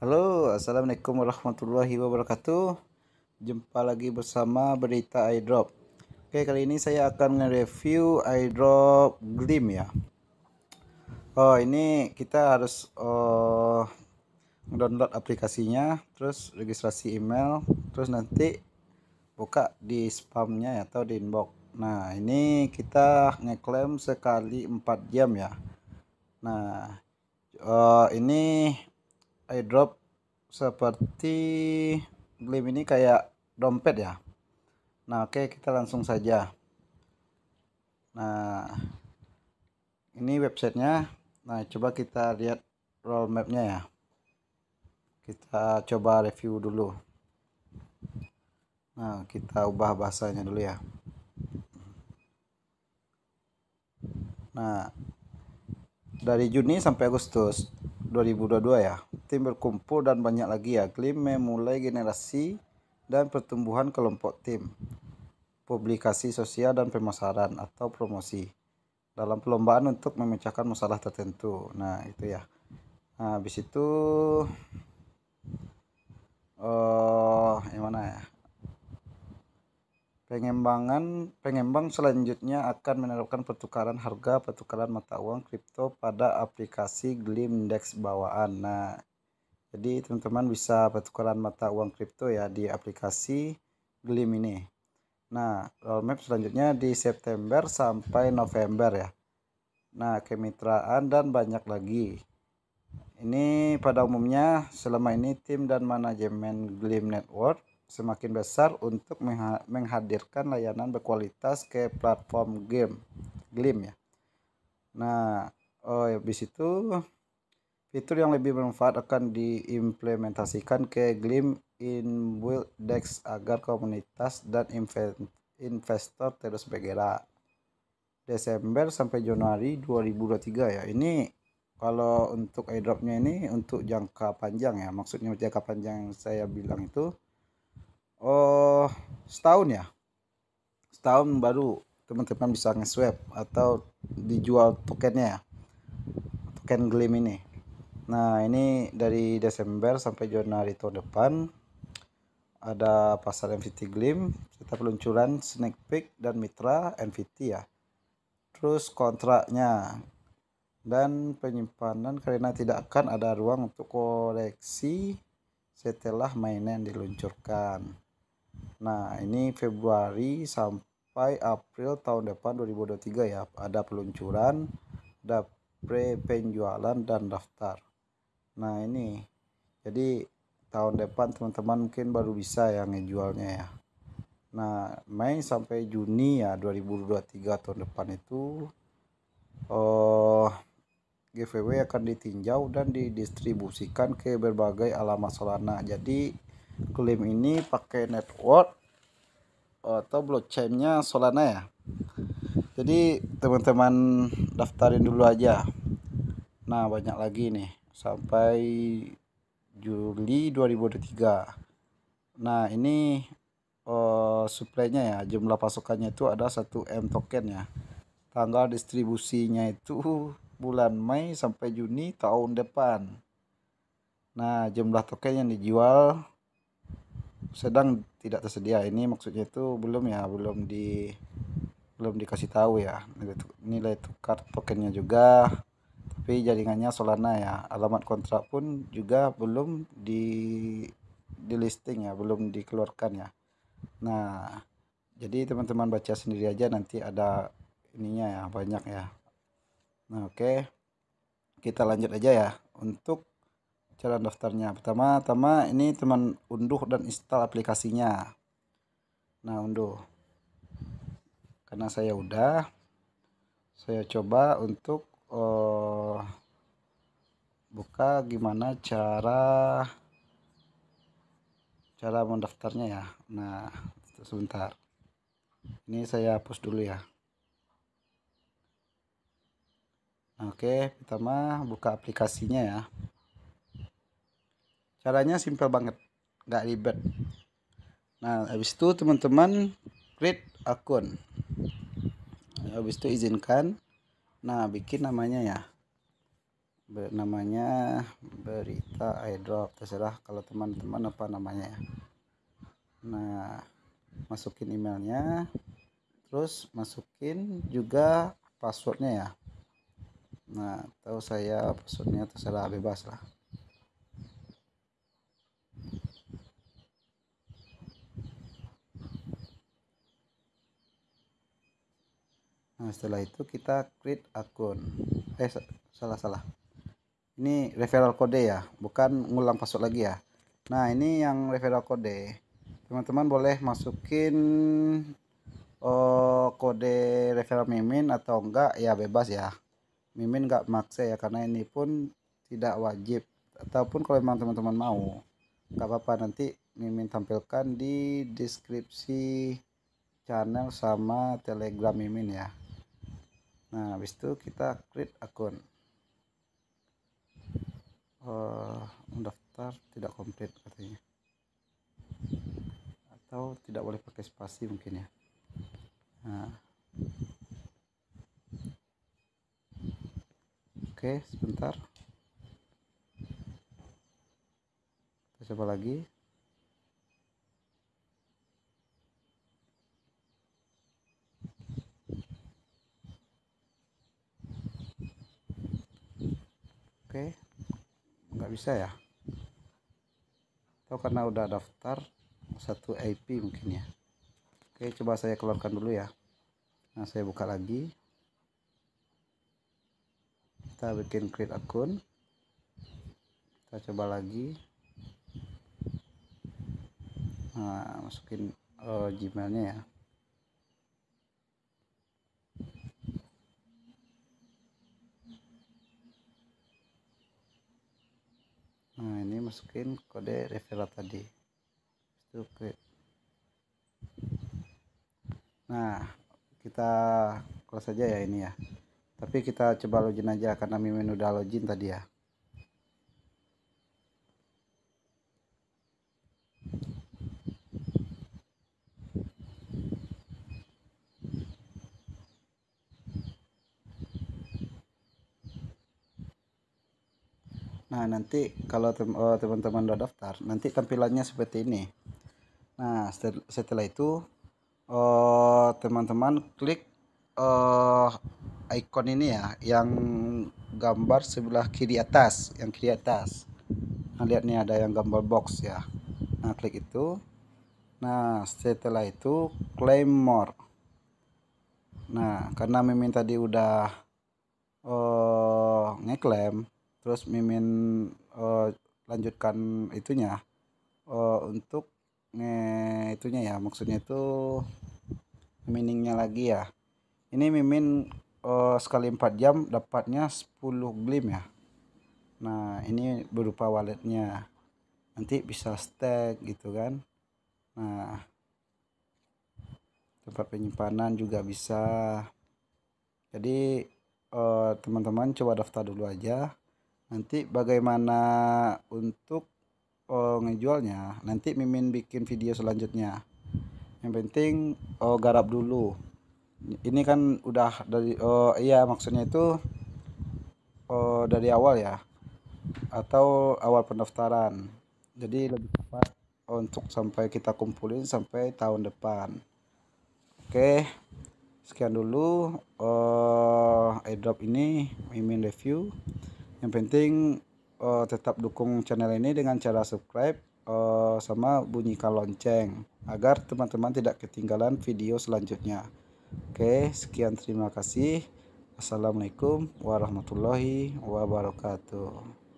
Halo, Assalamualaikum warahmatullahi wabarakatuh Jumpa lagi bersama berita iDrop Oke, kali ini saya akan nge-review iDrop Glim ya Oh, ini kita harus uh, download aplikasinya Terus registrasi email Terus nanti buka di spamnya atau di inbox Nah, ini kita ngeklaim sekali 4 jam ya Nah, uh, ini airdrop seperti glim ini kayak dompet ya nah oke okay, kita langsung saja nah ini websitenya nah coba kita lihat roll mapnya ya kita coba review dulu nah kita ubah bahasanya dulu ya nah dari Juni sampai Agustus 2022 ya. Tim berkumpul dan banyak lagi ya. Klim memulai generasi dan pertumbuhan kelompok tim. Publikasi sosial dan pemasaran atau promosi. Dalam perlombaan untuk memecahkan masalah tertentu. Nah, itu ya. Nah, habis itu eh yang mana ya? Pengembangan pengembang selanjutnya akan menerapkan pertukaran harga pertukaran mata uang kripto pada aplikasi Glim Glimdex bawaan. Nah, jadi teman-teman bisa pertukaran mata uang kripto ya di aplikasi Glim ini. Nah, roadmap selanjutnya di September sampai November ya. Nah, kemitraan dan banyak lagi. Ini pada umumnya selama ini tim dan manajemen Glim Network semakin besar untuk menghadirkan layanan berkualitas ke platform game Glim ya. Nah, oh ya, habis itu fitur yang lebih bermanfaat akan diimplementasikan ke Glim build Dex agar komunitas dan investor terus bergerak. Desember sampai Januari 2023 ya. Ini kalau untuk airdropnya ini untuk jangka panjang ya. Maksudnya jangka panjang yang saya bilang itu oh setahun ya setahun baru teman-teman bisa nge-swap atau dijual tokennya ya token Gleam ini nah ini dari Desember sampai Januari tahun depan ada pasar NFT Gleam kita peluncuran Snake Peak dan Mitra NFT ya terus kontraknya dan penyimpanan karena tidak akan ada ruang untuk koleksi setelah mainan diluncurkan Nah, ini Februari sampai April tahun depan 2023 ya. Ada peluncuran, ada pre penjualan dan daftar. Nah, ini. Jadi tahun depan teman-teman mungkin baru bisa yang ngejualnya ya. Nah, Mei sampai Juni ya 2023 tahun depan itu oh eh, gvw akan ditinjau dan didistribusikan ke berbagai alamat Solana. Jadi klaim ini pakai network atau blockchainnya Solana ya. Jadi teman-teman daftarin dulu aja. Nah banyak lagi nih sampai Juli 2023. Nah ini uh, eh, supply ya jumlah pasokannya itu ada 1 m token ya. Tanggal distribusinya itu bulan Mei sampai Juni tahun depan. Nah jumlah token yang dijual sedang tidak tersedia ini maksudnya itu belum ya belum di belum dikasih tahu ya nilai, tukar tokennya juga tapi jaringannya Solana ya alamat kontrak pun juga belum di di listing ya belum dikeluarkan ya nah jadi teman-teman baca sendiri aja nanti ada ininya ya banyak ya nah oke okay. kita lanjut aja ya untuk cara daftarnya pertama-tama ini teman unduh dan install aplikasinya nah unduh karena saya udah saya coba untuk uh, buka gimana cara cara mendaftarnya ya nah sebentar ini saya hapus dulu ya nah, oke pertama buka aplikasinya ya caranya simpel banget nggak ribet nah habis itu teman-teman create akun habis itu izinkan nah bikin namanya ya Ber namanya berita airdrop terserah kalau teman-teman apa namanya ya nah masukin emailnya terus masukin juga passwordnya ya nah tahu saya passwordnya terserah bebas lah Nah, setelah itu kita create akun. Eh salah salah. Ini referral kode ya, bukan ngulang password lagi ya. Nah, ini yang referral kode Teman-teman boleh masukin oh, kode referral mimin atau enggak ya bebas ya. Mimin enggak maksa ya karena ini pun tidak wajib ataupun kalau memang teman-teman mau enggak apa-apa nanti mimin tampilkan di deskripsi channel sama telegram mimin ya nah habis itu kita create akun uh, eh, mendaftar tidak komplit katanya atau tidak boleh pakai spasi mungkin ya nah. oke sebentar kita coba lagi Oke. Nggak bisa ya. Atau karena udah daftar satu IP mungkin ya. Oke, coba saya keluarkan dulu ya. Nah, saya buka lagi. Kita bikin create akun. Kita coba lagi. Nah, masukin uh, Gmailnya ya. masukin kode referral tadi itu nah kita close saja ya ini ya tapi kita coba login aja karena mimin udah login tadi ya Nah, nanti kalau eh, teman-teman udah daftar, nanti tampilannya seperti ini. Nah, setelah itu eh, teman-teman uh, klik uh, eh, icon ini ya, yang gambar sebelah kiri atas, yang kiri atas. Nah, lihat nih ada yang gambar box ya. Nah, klik itu. Nah, setelah itu claim more. Nah, karena meminta tadi udah uh, ngeklaim terus mimin uh, lanjutkan itunya uh, untuk nge itunya ya maksudnya itu miningnya lagi ya ini mimin uh, sekali 4 jam dapatnya 10 glim ya nah ini berupa walletnya nanti bisa stack gitu kan nah tempat penyimpanan juga bisa jadi teman-teman uh, teman -teman coba daftar dulu aja nanti bagaimana untuk oh, ngejualnya nanti mimin bikin video selanjutnya yang penting oh, garap dulu ini kan udah dari oh iya maksudnya itu oh, dari awal ya atau awal pendaftaran jadi lebih cepat untuk sampai kita kumpulin sampai tahun depan oke sekian dulu uh, airdrop ini mimin review yang penting uh, tetap dukung channel ini dengan cara subscribe uh, sama bunyikan lonceng agar teman-teman tidak ketinggalan video selanjutnya. Oke, sekian terima kasih. Assalamualaikum warahmatullahi wabarakatuh.